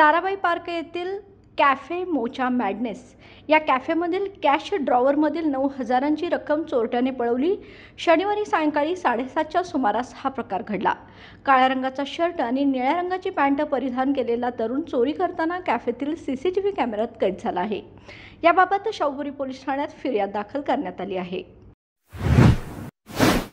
Tarabai park येथील cafe mocha madness या कॅफेमधील कॅश ड्रॉवरमधील नऊ हजारांची रक्कम चोरट्याने पळवली शनिवारी सायंकाळी साडेसातच्या सुमारास हा प्रकार घडला काळ्या रंगाचा शर्ट आणि निळ्या रंगाची पॅन्ट परिधान केलेला तरुण चोरी करताना कॅफेतील सी सी टी व्ही कॅमेऱ्यात कैद झाला आहे याबाबत शौगुरी पोलीस ठाण्यात फिर्याद दाखल करण्यात आली आहे